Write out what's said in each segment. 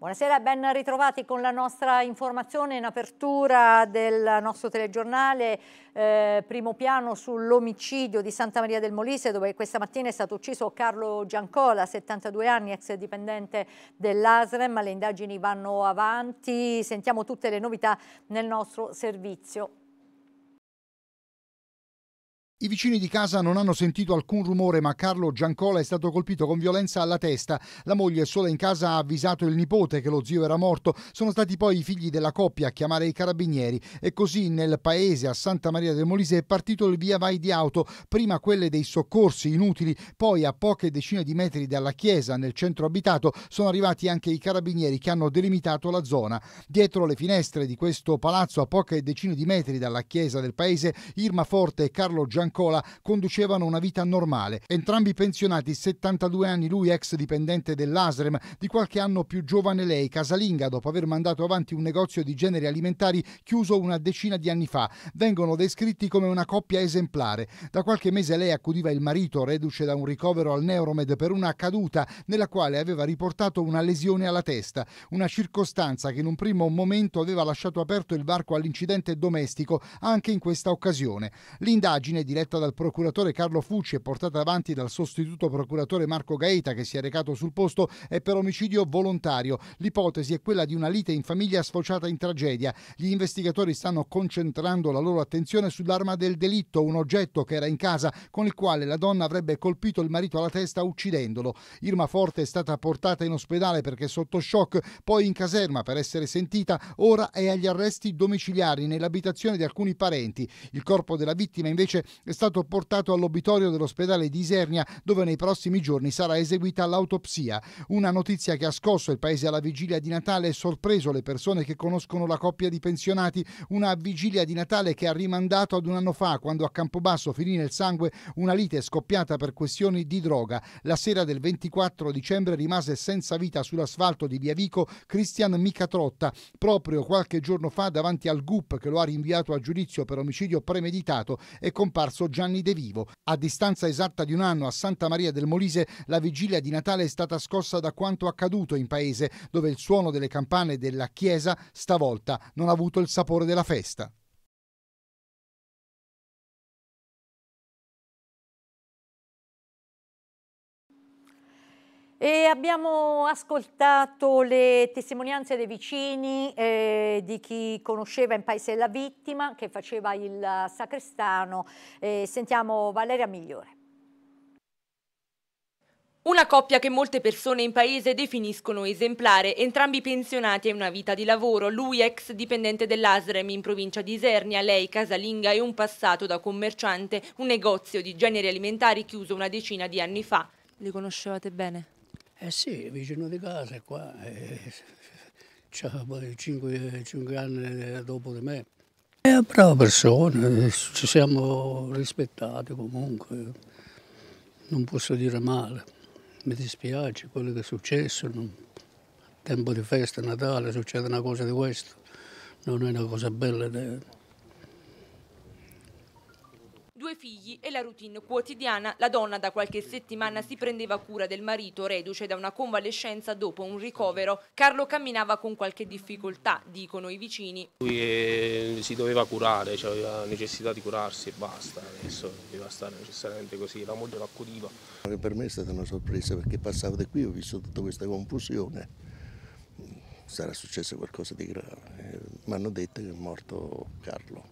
Buonasera, ben ritrovati con la nostra informazione in apertura del nostro telegiornale. Eh, primo piano sull'omicidio di Santa Maria del Molise dove questa mattina è stato ucciso Carlo Giancola, 72 anni, ex dipendente dell'ASREM. Le indagini vanno avanti, sentiamo tutte le novità nel nostro servizio. I vicini di casa non hanno sentito alcun rumore, ma Carlo Giancola è stato colpito con violenza alla testa. La moglie sola in casa ha avvisato il nipote che lo zio era morto. Sono stati poi i figli della coppia a chiamare i carabinieri e così nel paese a Santa Maria del Molise è partito il via vai di auto, prima quelle dei soccorsi inutili, poi a poche decine di metri dalla chiesa nel centro abitato sono arrivati anche i carabinieri che hanno delimitato la zona. Dietro le finestre di questo palazzo a poche decine di metri dalla chiesa del paese, Irma Forte e Carlo Giancola Francola conducevano una vita normale. Entrambi pensionati, 72 anni, lui ex dipendente dell'ASREM, di qualche anno più giovane lei, casalinga, dopo aver mandato avanti un negozio di generi alimentari chiuso una decina di anni fa. Vengono descritti come una coppia esemplare. Da qualche mese lei accudiva il marito, reduce da un ricovero al Neuromed per una caduta nella quale aveva riportato una lesione alla testa, una circostanza che in un primo momento aveva lasciato aperto il varco all'incidente domestico anche in questa occasione. L'indagine diretta diretta dal procuratore Carlo Fucci e portata avanti dal sostituto procuratore Marco Gaeta che si è recato sul posto, è per omicidio volontario. L'ipotesi è quella di una lite in famiglia sfociata in tragedia. Gli investigatori stanno concentrando la loro attenzione sull'arma del delitto, un oggetto che era in casa con il quale la donna avrebbe colpito il marito alla testa uccidendolo. Irma Forte è stata portata in ospedale perché sotto shock, poi in caserma per essere sentita, ora è agli arresti domiciliari nell'abitazione di alcuni parenti. Il corpo della vittima invece è stato portato all'obitorio dell'ospedale di Isernia dove nei prossimi giorni sarà eseguita l'autopsia. Una notizia che ha scosso il paese alla vigilia di Natale e sorpreso le persone che conoscono la coppia di pensionati. Una vigilia di Natale che ha rimandato ad un anno fa quando a Campobasso finì nel sangue una lite scoppiata per questioni di droga. La sera del 24 dicembre rimase senza vita sull'asfalto di Via Vico Cristian Micatrotta, proprio qualche giorno fa davanti al GUP che lo ha rinviato a giudizio per omicidio premeditato è comparso Palazzo Gianni De Vivo. A distanza esatta di un anno a Santa Maria del Molise, la vigilia di Natale è stata scossa da quanto accaduto in paese, dove il suono delle campane della chiesa stavolta non ha avuto il sapore della festa. E abbiamo ascoltato le testimonianze dei vicini, eh, di chi conosceva in paese la vittima, che faceva il sacrestano. Eh, sentiamo Valeria Migliore. Una coppia che molte persone in paese definiscono esemplare, entrambi pensionati e una vita di lavoro, lui ex dipendente dell'Asrem in provincia di Isernia, lei casalinga e un passato da commerciante, un negozio di generi alimentari chiuso una decina di anni fa. Li conoscevate bene? Eh sì, vicino di casa, qua, eh, cinque, 5, anni dopo di me. È una brava persona, eh, ci siamo rispettati comunque, non posso dire male. Mi dispiace quello che è successo, non... tempo di festa, Natale, succede una cosa di questo, non è una cosa bella. Da... figli e la routine quotidiana, la donna da qualche settimana si prendeva cura del marito reduce da una convalescenza dopo un ricovero. Carlo camminava con qualche difficoltà, dicono i vicini. Lui eh, si doveva curare, cioè aveva necessità di curarsi e basta, adesso doveva stare necessariamente così, la moglie lo accudiva. Per me è stata una sorpresa perché passavo da qui, ho visto tutta questa confusione sarà successo qualcosa di grave. Eh, mi hanno detto che è morto Carlo.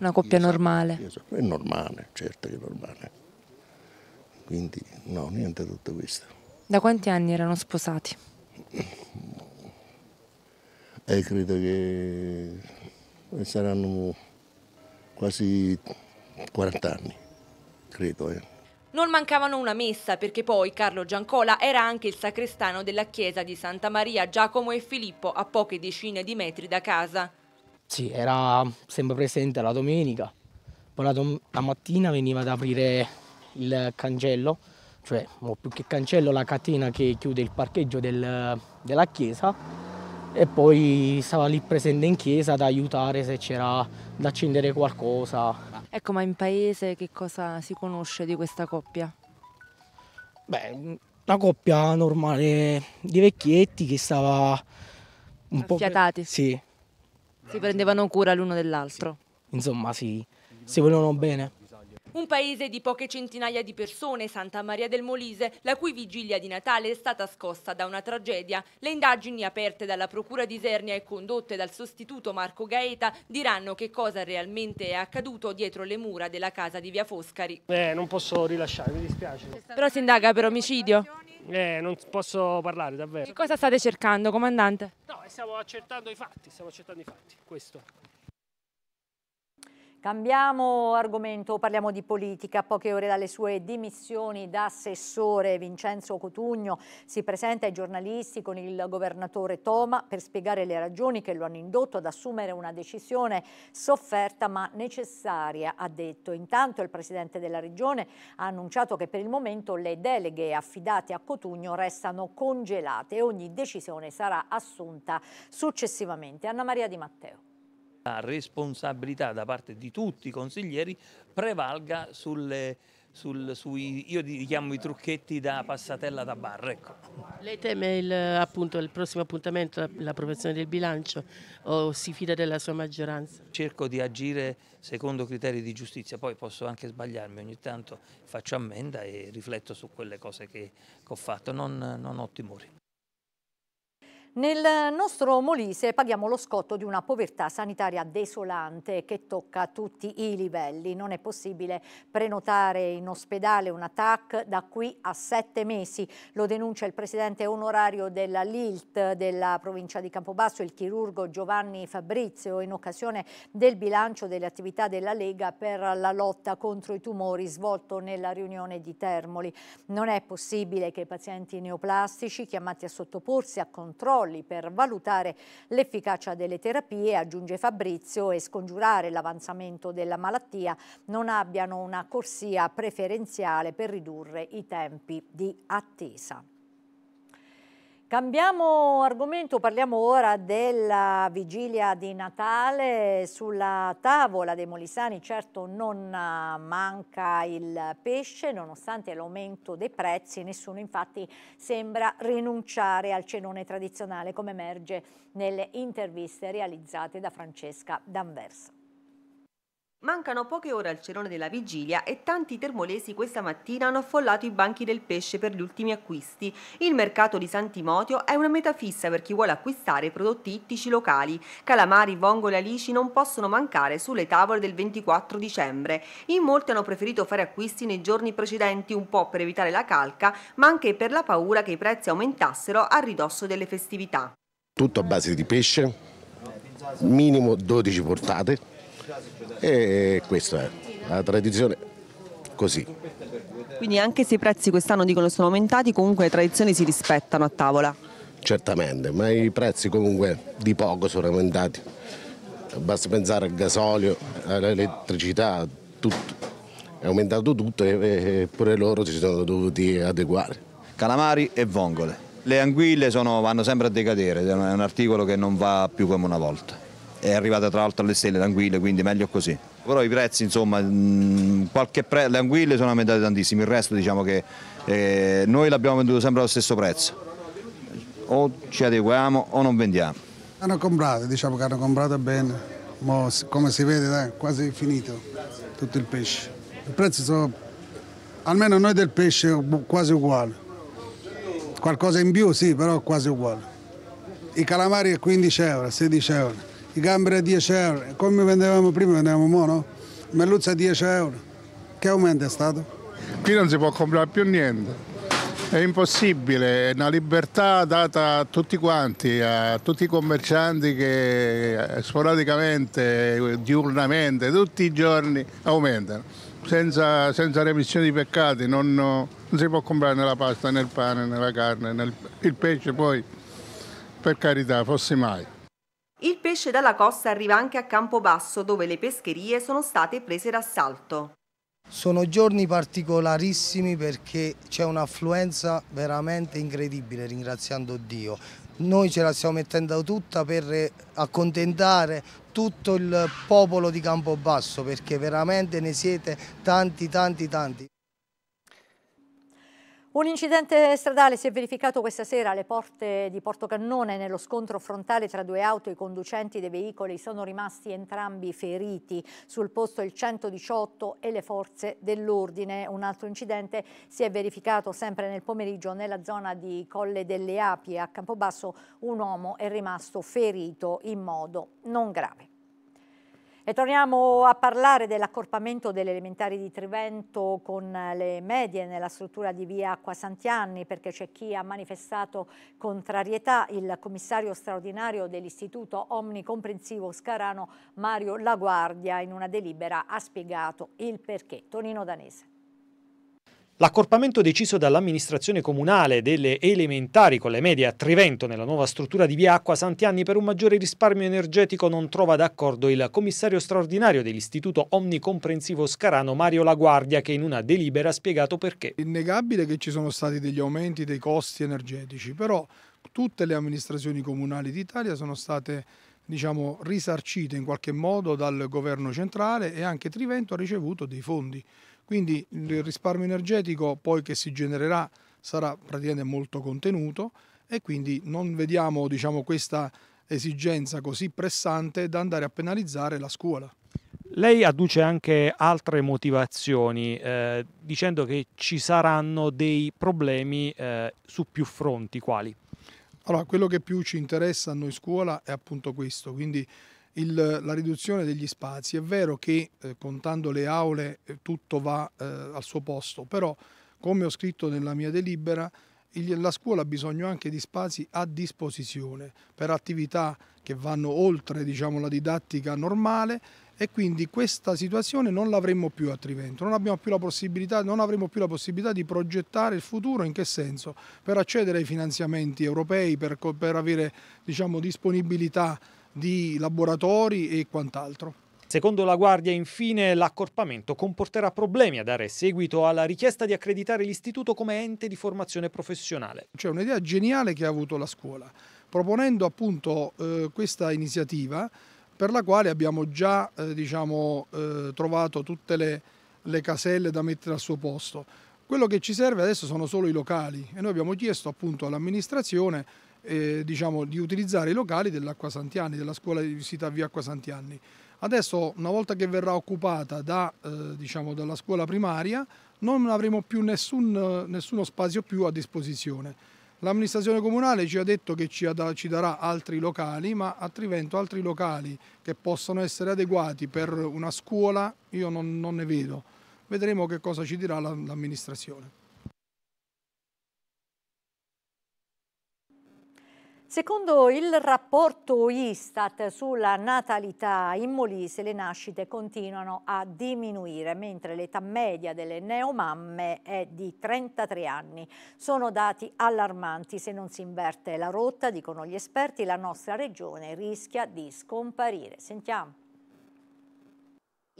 Una coppia esatto, normale. Esatto. È normale, certo che è normale. Quindi no, niente di tutto questo. Da quanti anni erano sposati? Eh, credo che eh, saranno quasi 40 anni, credo. Eh. Non mancavano una messa perché poi Carlo Giancola era anche il sacrestano della chiesa di Santa Maria Giacomo e Filippo a poche decine di metri da casa. Sì, era sempre presente la domenica, poi la, dom la mattina veniva ad aprire il cancello, cioè più che cancello la catena che chiude il parcheggio del, della chiesa e poi stava lì presente in chiesa ad aiutare se c'era da accendere qualcosa. Ecco, ma in paese che cosa si conosce di questa coppia? Beh, una coppia normale di vecchietti che stava un Affiatati. po'... Affiatati. Sì, si prendevano cura l'uno dell'altro. Insomma, sì, si volevano bene. Un paese di poche centinaia di persone, Santa Maria del Molise, la cui vigilia di Natale è stata scossa da una tragedia. Le indagini aperte dalla Procura di Isernia e condotte dal sostituto Marco Gaeta diranno che cosa realmente è accaduto dietro le mura della casa di Via Foscari. Eh, non posso rilasciare, mi dispiace. Però si indaga per omicidio? Eh, non posso parlare davvero. Che cosa state cercando, comandante? No, stiamo accertando i fatti, stiamo accertando i fatti, questo. Cambiamo argomento, parliamo di politica. A poche ore dalle sue dimissioni da assessore Vincenzo Cotugno si presenta ai giornalisti con il governatore Toma per spiegare le ragioni che lo hanno indotto ad assumere una decisione sofferta ma necessaria, ha detto. Intanto il presidente della regione ha annunciato che per il momento le deleghe affidate a Cotugno restano congelate e ogni decisione sarà assunta successivamente. Anna Maria Di Matteo la responsabilità da parte di tutti i consiglieri prevalga sulle, sul, sui, io li chiamo i trucchetti da passatella da bar. Ecco. Lei teme il, appunto, il prossimo appuntamento, l'approvazione del bilancio o si fida della sua maggioranza? Cerco di agire secondo criteri di giustizia, poi posso anche sbagliarmi, ogni tanto faccio ammenda e rifletto su quelle cose che, che ho fatto, non, non ho timori. Nel nostro Molise paghiamo lo scotto di una povertà sanitaria desolante che tocca tutti i livelli. Non è possibile prenotare in ospedale un TAC da qui a sette mesi. Lo denuncia il presidente onorario della LILT della provincia di Campobasso, il chirurgo Giovanni Fabrizio, in occasione del bilancio delle attività della Lega per la lotta contro i tumori svolto nella riunione di Termoli. Non è possibile che i pazienti neoplastici chiamati a sottoporsi a controllo controlli per valutare l'efficacia delle terapie, aggiunge Fabrizio, e scongiurare l'avanzamento della malattia non abbiano una corsia preferenziale per ridurre i tempi di attesa. Cambiamo argomento, parliamo ora della vigilia di Natale. Sulla tavola dei molisani certo non eh, manca il pesce, nonostante l'aumento dei prezzi, nessuno infatti sembra rinunciare al cenone tradizionale, come emerge nelle interviste realizzate da Francesca D'Anversa. Mancano poche ore al cerone della vigilia e tanti termolesi questa mattina hanno affollato i banchi del pesce per gli ultimi acquisti. Il mercato di Sant'Imotio è una meta fissa per chi vuole acquistare prodotti ittici locali. Calamari, vongole e alici non possono mancare sulle tavole del 24 dicembre. In molti hanno preferito fare acquisti nei giorni precedenti un po' per evitare la calca, ma anche per la paura che i prezzi aumentassero a ridosso delle festività. Tutto a base di pesce, minimo 12 portate e questa è la tradizione così. Quindi anche se i prezzi quest'anno dicono sono aumentati, comunque le tradizioni si rispettano a tavola? Certamente, ma i prezzi comunque di poco sono aumentati. Basta pensare al gasolio, all'elettricità, tutto. È aumentato tutto e pure loro si sono dovuti adeguare. Calamari e vongole. Le anguille sono, vanno sempre a decadere, è un articolo che non va più come una volta è arrivata tra l'altro alle stelle l'anguille, quindi meglio così. Però i prezzi, insomma, mm, qualche pre... le anguille sono aumentate tantissimo, il resto diciamo che eh, noi l'abbiamo venduto sempre allo stesso prezzo. O ci adeguiamo o non vendiamo. Hanno comprato, diciamo che hanno comprato bene. Mo, come si vede, dai, quasi finito tutto il pesce. I prezzi sono, almeno noi del pesce, quasi uguali. Qualcosa in più, sì, però quasi uguale. I calamari a 15 euro, 16 euro i gamberi a 10 euro, come vendevamo prima vendevamo mono, melluzza a 10 euro, che aumento è stato? Qui non si può comprare più niente, è impossibile, è una libertà data a tutti quanti, a tutti i commercianti che eh, sporadicamente, diurnamente, tutti i giorni aumentano, senza, senza remissione di peccati, non, non, si può comprare né la pasta, né il pane, né la carne, né il pesce poi, per carità, fosse mai pesce dalla costa arriva anche a Campobasso dove le pescherie sono state prese d'assalto. Sono giorni particolarissimi perché c'è un'affluenza veramente incredibile, ringraziando Dio. Noi ce la stiamo mettendo tutta per accontentare tutto il popolo di Campobasso perché veramente ne siete tanti, tanti, tanti. Un incidente stradale si è verificato questa sera alle porte di Portocannone nello scontro frontale tra due auto. I conducenti dei veicoli sono rimasti entrambi feriti. Sul posto il 118 e le forze dell'ordine. Un altro incidente si è verificato sempre nel pomeriggio nella zona di Colle delle Api. A Campobasso un uomo è rimasto ferito in modo non grave. E torniamo a parlare dell'accorpamento delle elementari di Trivento con le medie nella struttura di via Acqua Santianni perché c'è chi ha manifestato contrarietà. Il commissario straordinario dell'istituto omnicomprensivo Scarano Mario Laguardia in una delibera ha spiegato il perché. Tonino Danese. L'accorpamento deciso dall'amministrazione comunale delle elementari con le medie a Trivento nella nuova struttura di via Acqua Santianni per un maggiore risparmio energetico non trova d'accordo il commissario straordinario dell'istituto omnicomprensivo Scarano Mario Laguardia che in una delibera ha spiegato perché. È innegabile che ci sono stati degli aumenti dei costi energetici, però tutte le amministrazioni comunali d'Italia sono state diciamo, risarcite in qualche modo dal governo centrale e anche Trivento ha ricevuto dei fondi. Quindi il risparmio energetico poi che si genererà sarà praticamente molto contenuto e quindi non vediamo diciamo, questa esigenza così pressante da andare a penalizzare la scuola. Lei adduce anche altre motivazioni eh, dicendo che ci saranno dei problemi eh, su più fronti, quali? Allora, quello che più ci interessa a noi scuola è appunto questo, quindi il, la riduzione degli spazi. È vero che eh, contando le aule eh, tutto va eh, al suo posto, però come ho scritto nella mia delibera, il, la scuola ha bisogno anche di spazi a disposizione per attività che vanno oltre diciamo, la didattica normale e quindi questa situazione non l'avremmo più a Trivento, non, abbiamo più la possibilità, non avremo più la possibilità di progettare il futuro, in che senso? Per accedere ai finanziamenti europei, per, per avere diciamo, disponibilità di laboratori e quant'altro. Secondo la Guardia, infine, l'accorpamento comporterà problemi a dare seguito alla richiesta di accreditare l'istituto come ente di formazione professionale. C'è un'idea geniale che ha avuto la scuola, proponendo appunto eh, questa iniziativa per la quale abbiamo già eh, diciamo, eh, trovato tutte le, le caselle da mettere al suo posto. Quello che ci serve adesso sono solo i locali e noi abbiamo chiesto appunto all'amministrazione eh, diciamo, di utilizzare i locali dell'Acqua Santiani, della scuola di visita via Acqua Santiani. Adesso una volta che verrà occupata da, eh, diciamo, dalla scuola primaria non avremo più nessun, nessuno spazio più a disposizione. L'amministrazione comunale ci ha detto che ci, darà altri locali, ma a Trivento altri locali che possono essere adeguati per una scuola io non, non ne vedo. Vedremo che cosa ci dirà l'amministrazione. Secondo il rapporto Istat sulla natalità in Molise le nascite continuano a diminuire mentre l'età media delle neomamme è di 33 anni. Sono dati allarmanti, se non si inverte la rotta, dicono gli esperti, la nostra regione rischia di scomparire. Sentiamo.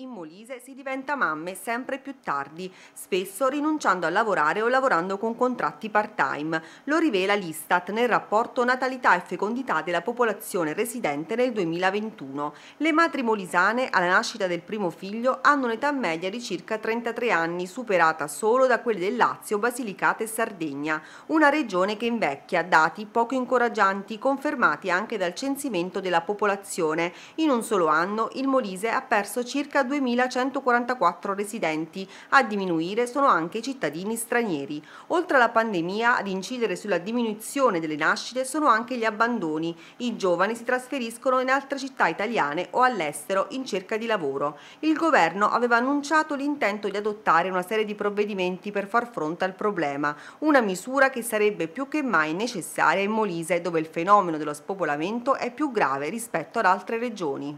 In Molise si diventa mamme sempre più tardi, spesso rinunciando a lavorare o lavorando con contratti part-time. Lo rivela l'Istat nel rapporto Natalità e fecondità della popolazione residente nel 2021. Le madri molisane alla nascita del primo figlio hanno un'età media di circa 33 anni, superata solo da quelle del Lazio, Basilicata e Sardegna, una regione che invecchia, dati poco incoraggianti confermati anche dal censimento della popolazione. In un solo anno il Molise ha perso circa 32.144 residenti. A diminuire sono anche i cittadini stranieri. Oltre alla pandemia, ad incidere sulla diminuzione delle nascite sono anche gli abbandoni. I giovani si trasferiscono in altre città italiane o all'estero in cerca di lavoro. Il governo aveva annunciato l'intento di adottare una serie di provvedimenti per far fronte al problema, una misura che sarebbe più che mai necessaria in Molise, dove il fenomeno dello spopolamento è più grave rispetto ad altre regioni.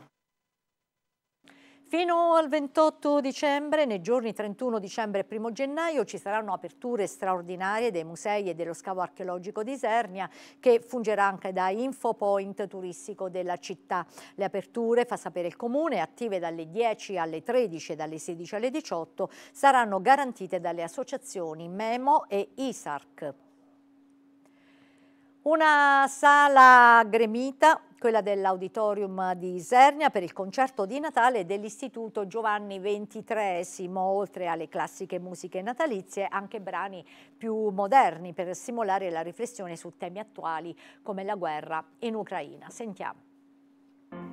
Fino al 28 dicembre, nei giorni 31 dicembre e 1 gennaio, ci saranno aperture straordinarie dei musei e dello scavo archeologico di Isernia, che fungerà anche da infopoint turistico della città. Le aperture, fa sapere il Comune, attive dalle 10 alle 13 e dalle 16 alle 18, saranno garantite dalle associazioni Memo e ISARC. Una sala gremita, quella dell'Auditorium di Isernia per il concerto di Natale dell'Istituto Giovanni XXIII, oltre alle classiche musiche natalizie, anche brani più moderni per stimolare la riflessione su temi attuali come la guerra in Ucraina. Sentiamo.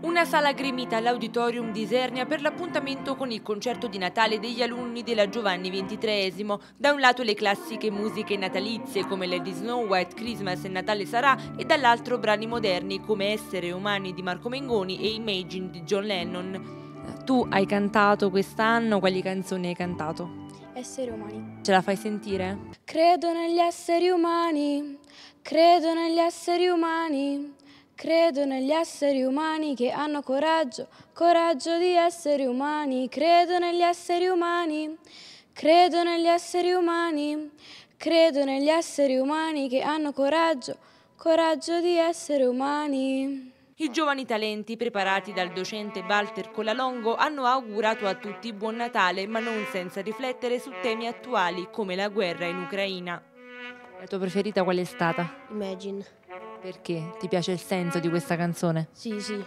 Una sala gremita all'auditorium di Isernia per l'appuntamento con il concerto di Natale degli alunni della Giovanni XXIII. Da un lato le classiche musiche natalizie come Lady Snow White, Christmas e Natale sarà e dall'altro brani moderni come Essere umani di Marco Mengoni e Imagine di John Lennon. Tu hai cantato quest'anno, quali canzoni hai cantato? Esseri umani. Ce la fai sentire? Credo negli esseri umani, credo negli esseri umani. Credo negli esseri umani che hanno coraggio, coraggio di essere umani, credo negli esseri umani, credo negli esseri umani, credo negli esseri umani che hanno coraggio, coraggio di essere umani. I giovani talenti preparati dal docente Walter Colalongo hanno augurato a tutti buon Natale, ma non senza riflettere su temi attuali come la guerra in Ucraina. La tua preferita qual è stata? Imagine. Perché? Ti piace il senso di questa canzone? Sì, sì.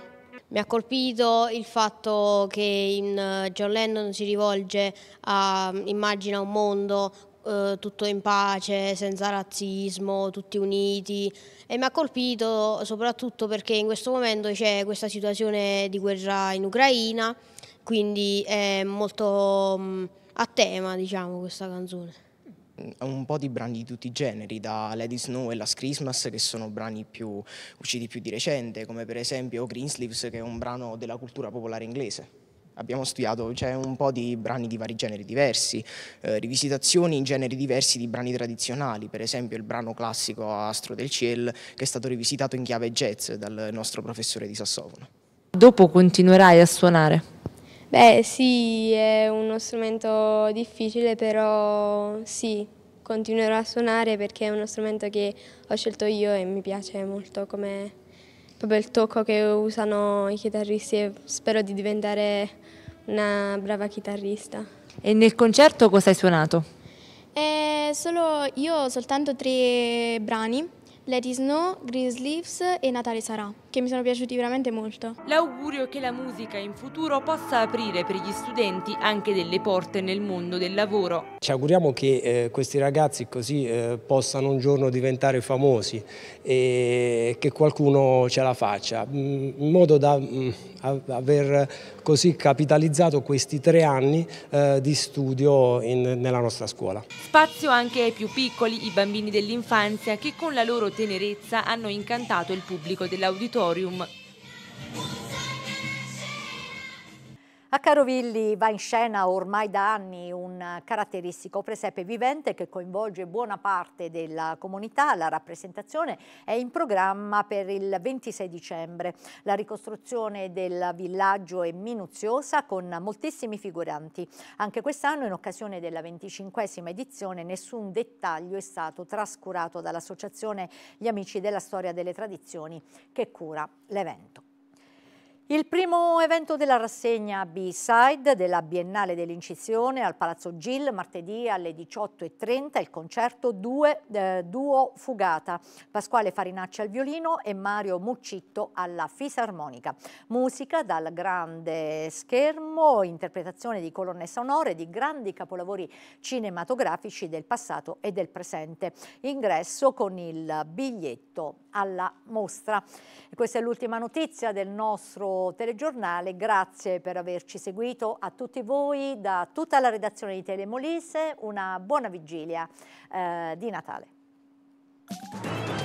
Mi ha colpito il fatto che in eh, John Lennon si rivolge a immagina un mondo eh, tutto in pace, senza razzismo, tutti uniti e mi ha colpito soprattutto perché in questo momento c'è questa situazione di guerra in Ucraina, quindi è molto mh, mm, a tema, diciamo, questa canzone un po' di brani di tutti i generi, da Lady Snow e Last Christmas che sono brani più, usciti più di recente, come per esempio Greensleeves che è un brano della cultura popolare inglese. Abbiamo studiato cioè, un po' di brani di vari generi diversi, eh, rivisitazioni in generi diversi di brani tradizionali, per esempio il brano classico Astro del Ciel che è stato rivisitato in chiave jazz dal nostro professore di sassofono. Dopo continuerai a suonare? Beh sì, è uno strumento difficile, però sì, continuerò a suonare perché è uno strumento che ho scelto io e mi piace molto come proprio il tocco che usano i chitarristi e spero di diventare una brava chitarrista. E nel concerto cosa hai suonato? Eh, solo io ho soltanto tre brani, Let It Snow, Green Sleeves e Natale Sarà che mi sono piaciuti veramente molto. L'augurio è che la musica in futuro possa aprire per gli studenti anche delle porte nel mondo del lavoro. Ci auguriamo che eh, questi ragazzi così eh, possano un giorno diventare famosi e che qualcuno ce la faccia, mm, in modo da mh, mm, aver così capitalizzato questi tre anni eh, di studio in, nella nostra scuola. Spazio anche ai più piccoli, i bambini dell'infanzia, che con la loro tenerezza hanno incantato il pubblico dell'auditorio auditorium A Carovilli va in scena ormai da anni un caratteristico presepe vivente che coinvolge buona parte della comunità. La rappresentazione è in programma per il 26 dicembre. La ricostruzione del villaggio è minuziosa con moltissimi figuranti. Anche quest'anno, in occasione della 25esima edizione, nessun dettaglio è stato trascurato dall'Associazione Gli Amici della Storia delle Tradizioni che cura l'evento. Il primo evento della rassegna B-Side della Biennale dell'Incisione al Palazzo Gil martedì alle 18.30 il concerto due, eh, Duo Fugata, Pasquale Farinacci al violino e Mario Muccitto alla fisarmonica. Musica dal grande schermo, interpretazione di colonne sonore di grandi capolavori cinematografici del passato e del presente. Ingresso con il biglietto alla mostra. E questa è l'ultima notizia del nostro telegiornale, grazie per averci seguito a tutti voi da tutta la redazione di Telemolise, una buona vigilia eh, di Natale.